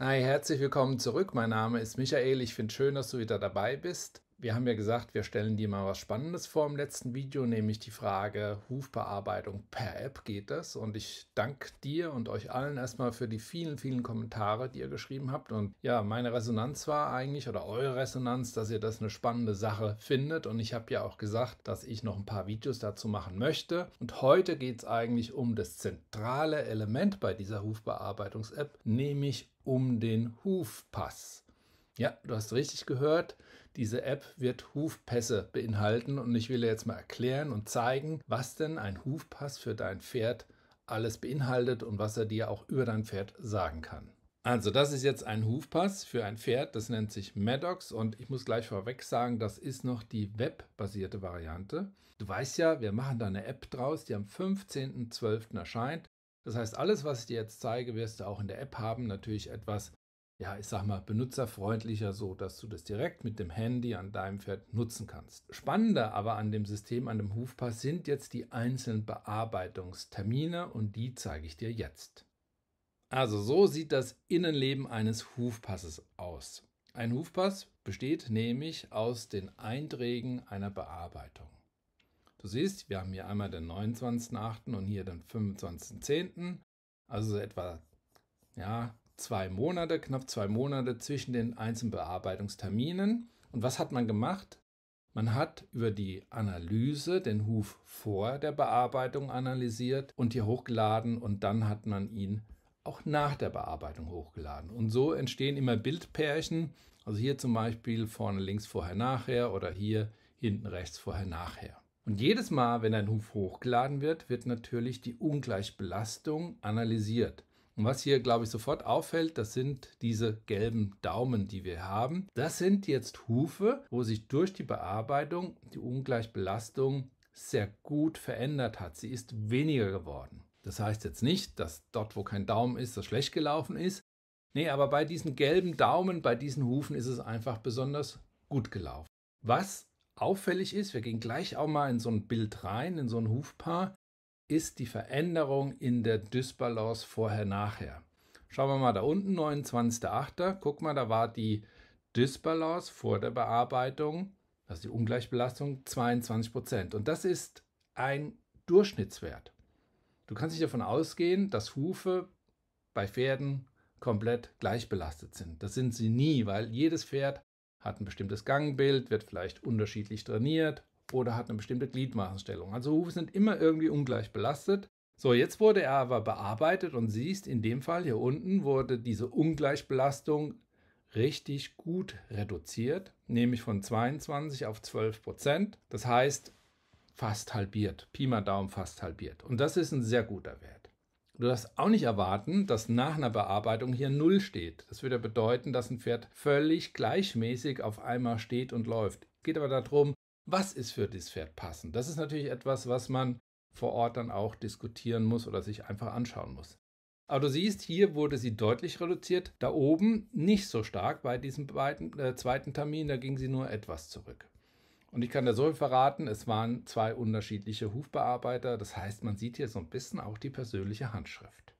Hi, herzlich willkommen zurück. Mein Name ist Michael. Ich finde schön, dass du wieder dabei bist. Wir haben ja gesagt, wir stellen dir mal was Spannendes vor im letzten Video, nämlich die Frage Hufbearbeitung per App geht das? Und ich danke dir und euch allen erstmal für die vielen, vielen Kommentare, die ihr geschrieben habt. Und ja, meine Resonanz war eigentlich oder eure Resonanz, dass ihr das eine spannende Sache findet. Und ich habe ja auch gesagt, dass ich noch ein paar Videos dazu machen möchte. Und heute geht es eigentlich um das zentrale Element bei dieser Hufbearbeitungs-App, nämlich um den Hufpass. Ja, du hast richtig gehört. Diese App wird Hufpässe beinhalten und ich will dir jetzt mal erklären und zeigen, was denn ein Hufpass für dein Pferd alles beinhaltet und was er dir auch über dein Pferd sagen kann. Also das ist jetzt ein Hufpass für ein Pferd, das nennt sich Maddox und ich muss gleich vorweg sagen, das ist noch die webbasierte Variante. Du weißt ja, wir machen da eine App draus, die am 15.12. erscheint. Das heißt, alles, was ich dir jetzt zeige, wirst du auch in der App haben. Natürlich etwas, ja, ich sag mal, benutzerfreundlicher, so dass du das direkt mit dem Handy an deinem Pferd nutzen kannst. Spannender aber an dem System, an dem Hufpass sind jetzt die einzelnen Bearbeitungstermine und die zeige ich dir jetzt. Also so sieht das Innenleben eines Hufpasses aus. Ein Hufpass besteht nämlich aus den Einträgen einer Bearbeitung. Du siehst, wir haben hier einmal den 29.8. und hier den 25.10., also etwa ja, zwei Monate, knapp zwei Monate zwischen den einzelnen Bearbeitungsterminen. Und was hat man gemacht? Man hat über die Analyse den Huf vor der Bearbeitung analysiert und hier hochgeladen und dann hat man ihn auch nach der Bearbeitung hochgeladen. Und so entstehen immer Bildpärchen, also hier zum Beispiel vorne links vorher nachher oder hier hinten rechts vorher nachher. Und jedes Mal, wenn ein Huf hochgeladen wird, wird natürlich die Ungleichbelastung analysiert. Und was hier, glaube ich, sofort auffällt, das sind diese gelben Daumen, die wir haben. Das sind jetzt Hufe, wo sich durch die Bearbeitung die Ungleichbelastung sehr gut verändert hat. Sie ist weniger geworden. Das heißt jetzt nicht, dass dort, wo kein Daumen ist, das schlecht gelaufen ist. Nee, aber bei diesen gelben Daumen, bei diesen Hufen ist es einfach besonders gut gelaufen. Was auffällig ist, wir gehen gleich auch mal in so ein Bild rein, in so ein Hufpaar, ist die Veränderung in der Dysbalance vorher-nachher. Schauen wir mal da unten, 29.8. Guck mal, da war die Dysbalance vor der Bearbeitung, also die Ungleichbelastung, 22%. Und das ist ein Durchschnittswert. Du kannst nicht davon ausgehen, dass Hufe bei Pferden komplett gleich belastet sind. Das sind sie nie, weil jedes Pferd hat ein bestimmtes Gangbild, wird vielleicht unterschiedlich trainiert oder hat eine bestimmte Gliedmaßenstellung. Also Hufe sind immer irgendwie ungleich belastet. So, jetzt wurde er aber bearbeitet und siehst, in dem Fall hier unten wurde diese Ungleichbelastung richtig gut reduziert, nämlich von 22 auf 12 Prozent. Das heißt, fast halbiert. Pi mal Daumen fast halbiert. Und das ist ein sehr guter Wert. Du darfst auch nicht erwarten, dass nach einer Bearbeitung hier Null steht. Das würde bedeuten, dass ein Pferd völlig gleichmäßig auf einmal steht und läuft. Geht aber darum, was ist für das Pferd passend? Das ist natürlich etwas, was man vor Ort dann auch diskutieren muss oder sich einfach anschauen muss. Aber du siehst, hier wurde sie deutlich reduziert, da oben nicht so stark bei diesem beiden, äh, zweiten Termin, da ging sie nur etwas zurück. Und ich kann da so viel verraten, es waren zwei unterschiedliche Hufbearbeiter, das heißt, man sieht hier so ein bisschen auch die persönliche Handschrift.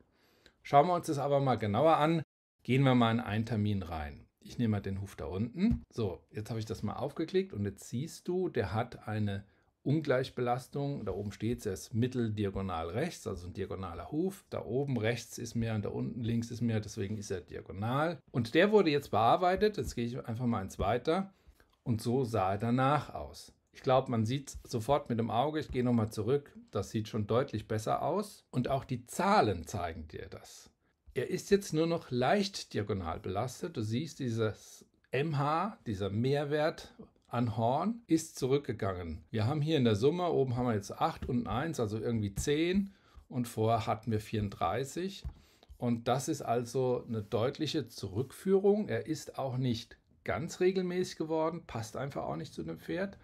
Schauen wir uns das aber mal genauer an, gehen wir mal in einen Termin rein ich nehme mal den Huf da unten. So, jetzt habe ich das mal aufgeklickt und jetzt siehst du, der hat eine Ungleichbelastung. Da oben steht es, er ist mitteldiagonal rechts, also ein diagonaler Huf. Da oben rechts ist mehr und da unten links ist mehr, deswegen ist er diagonal. Und der wurde jetzt bearbeitet. Jetzt gehe ich einfach mal ins Weiter. Und so sah er danach aus. Ich glaube, man sieht es sofort mit dem Auge. Ich gehe nochmal zurück. Das sieht schon deutlich besser aus. Und auch die Zahlen zeigen dir das. Er ist jetzt nur noch leicht diagonal belastet. Du siehst, dieses MH, dieser Mehrwert an Horn, ist zurückgegangen. Wir haben hier in der Summe, oben haben wir jetzt 8 und 1, also irgendwie 10 und vorher hatten wir 34. Und das ist also eine deutliche Zurückführung. Er ist auch nicht ganz regelmäßig geworden, passt einfach auch nicht zu dem Pferd.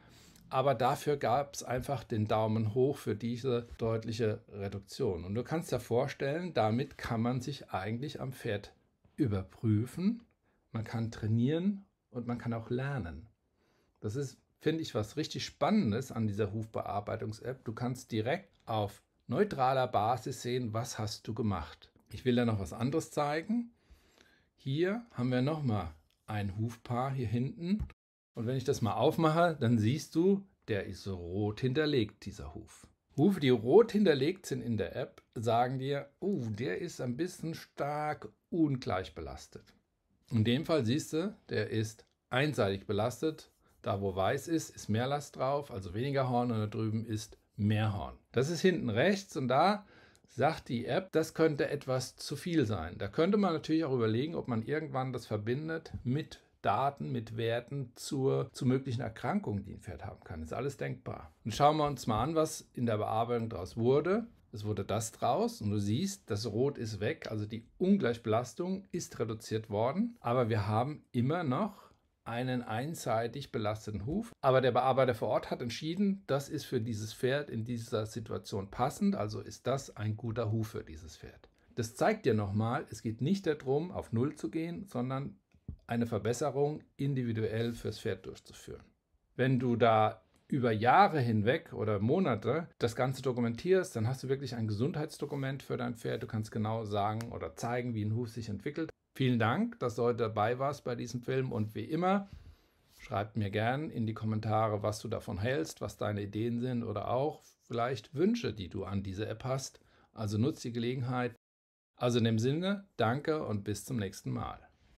Aber dafür gab es einfach den Daumen hoch für diese deutliche Reduktion. Und du kannst dir vorstellen, damit kann man sich eigentlich am Pferd überprüfen, man kann trainieren und man kann auch lernen. Das ist, finde ich, was richtig Spannendes an dieser Hufbearbeitungs-App. Du kannst direkt auf neutraler Basis sehen, was hast du gemacht. Ich will da noch was anderes zeigen. Hier haben wir nochmal ein Hufpaar hier hinten und wenn ich das mal aufmache, dann siehst du, der ist rot hinterlegt, dieser Huf. Hufe, die rot hinterlegt sind in der App, sagen dir, uh, der ist ein bisschen stark ungleich belastet. In dem Fall siehst du, der ist einseitig belastet. Da wo weiß ist, ist mehr Last drauf, also weniger Horn und da drüben ist mehr Horn. Das ist hinten rechts und da sagt die App, das könnte etwas zu viel sein. Da könnte man natürlich auch überlegen, ob man irgendwann das verbindet mit Daten, mit Werten zur, zu möglichen Erkrankungen, die ein Pferd haben kann. Ist alles denkbar. Und schauen wir uns mal an, was in der Bearbeitung daraus wurde. Es wurde das draus und du siehst, das Rot ist weg, also die Ungleichbelastung ist reduziert worden, aber wir haben immer noch einen einseitig belasteten Huf. Aber der Bearbeiter vor Ort hat entschieden, das ist für dieses Pferd in dieser Situation passend, also ist das ein guter Huf für dieses Pferd. Das zeigt dir nochmal, es geht nicht darum, auf Null zu gehen, sondern eine Verbesserung individuell fürs Pferd durchzuführen. Wenn du da über Jahre hinweg oder Monate das Ganze dokumentierst, dann hast du wirklich ein Gesundheitsdokument für dein Pferd. Du kannst genau sagen oder zeigen, wie ein Huf sich entwickelt. Vielen Dank, dass du heute dabei warst bei diesem Film und wie immer, schreib mir gern in die Kommentare, was du davon hältst, was deine Ideen sind oder auch vielleicht Wünsche, die du an diese App hast. Also nutze die Gelegenheit. Also in dem Sinne, danke und bis zum nächsten Mal.